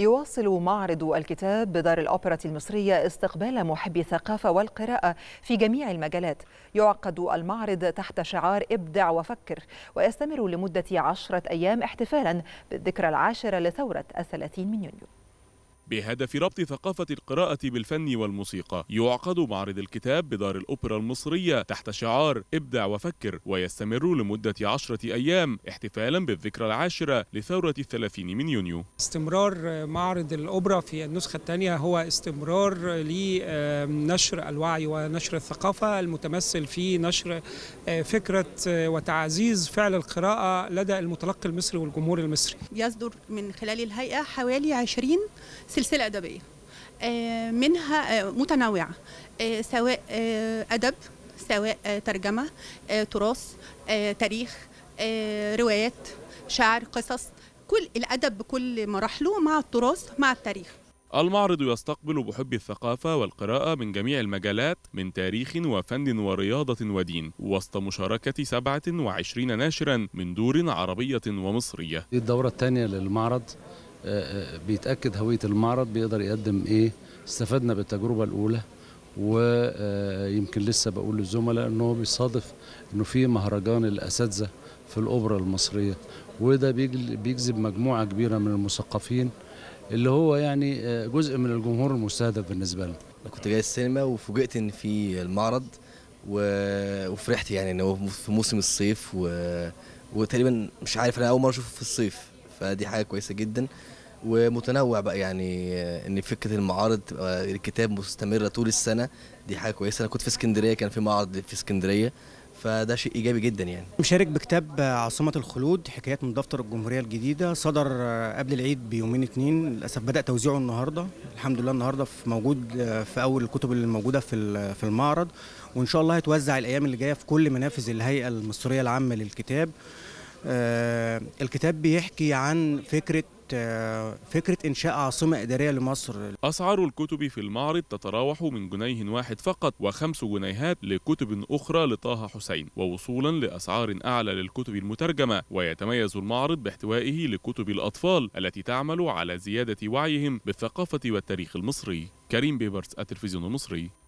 يواصل معرض الكتاب بدار الأوبرا المصرية استقبال محبي الثقافة والقراءة في جميع المجالات يعقد المعرض تحت شعار ابدع وفكر ويستمر لمدة عشرة أيام احتفالا بالذكرى العاشرة لثورة الثلاثين من يونيو بهدف ربط ثقافة القراءة بالفن والموسيقى يعقد معرض الكتاب بدار الأوبرا المصرية تحت شعار ابدع وفكر ويستمر لمدة عشرة أيام احتفالا بالذكرى العاشرة لثورة الثلاثين من يونيو استمرار معرض الأوبرا في النسخة الثانية هو استمرار لنشر الوعي ونشر الثقافة المتمثل في نشر فكرة وتعزيز فعل القراءة لدى المتلقي المصري والجمهور المصري يصدر من خلال الهيئة حوالي 20 سلسله ادبيه آه، منها آه، متنوعه آه، سواء ادب سواء ترجمه تراث تاريخ روايات شعر قصص كل الادب بكل مراحله مع التراث مع التاريخ المعرض يستقبل بحب الثقافة والقراءة من جميع المجالات من تاريخ وفن ورياضة ودين وسط مشاركة 27 ناشرا من دور عربية ومصرية دي الدورة الثانية للمعرض آه، آه، بيتاكد هويه المعرض بيقدر يقدم ايه استفدنا بالتجربه الاولى ويمكن آه، لسه بقول للزملاء ان هو بيصادف انه في مهرجان الاساتذه في الاوبرا المصريه وده بيجذب مجموعه كبيره من المثقفين اللي هو يعني جزء من الجمهور المستهدف بالنسبه لنا انا كنت جاي السينما وفوجئت ان في المعرض و... وفرحت يعني ان هو في موسم الصيف و... وتقريبا مش عارف انا اول مره اشوفه في الصيف فدي حاجه كويسه جدا ومتنوع بقى يعني آه، ان فكره المعارض تبقى الكتاب مستمره طول السنه دي حاجه كويسه انا كنت في اسكندريه كان في معرض في اسكندريه فده شيء ايجابي جدا يعني مشارك بكتاب عاصمه الخلود حكايات من دفتر الجمهوريه الجديده صدر آه، قبل العيد بيومين اتنين للاسف بدا توزيعه النهارده الحمد لله النهارده في موجود آه، في اول الكتب اللي موجوده في في المعرض وان شاء الله هيتوزع الايام اللي جايه في كل منافذ الهيئه المصريه العامه للكتاب آه، الكتاب بيحكي عن فكرة آه، فكرة إنشاء عاصمة إدارية لمصر أسعار الكتب في المعرض تتراوح من جنيه واحد فقط وخمس جنيهات لكتب أخرى لطه حسين ووصولا لأسعار أعلى للكتب المترجمة ويتميز المعرض باحتوائه لكتب الأطفال التي تعمل على زيادة وعيهم بالثقافة والتاريخ المصري كريم بيبرس التلفزيون المصري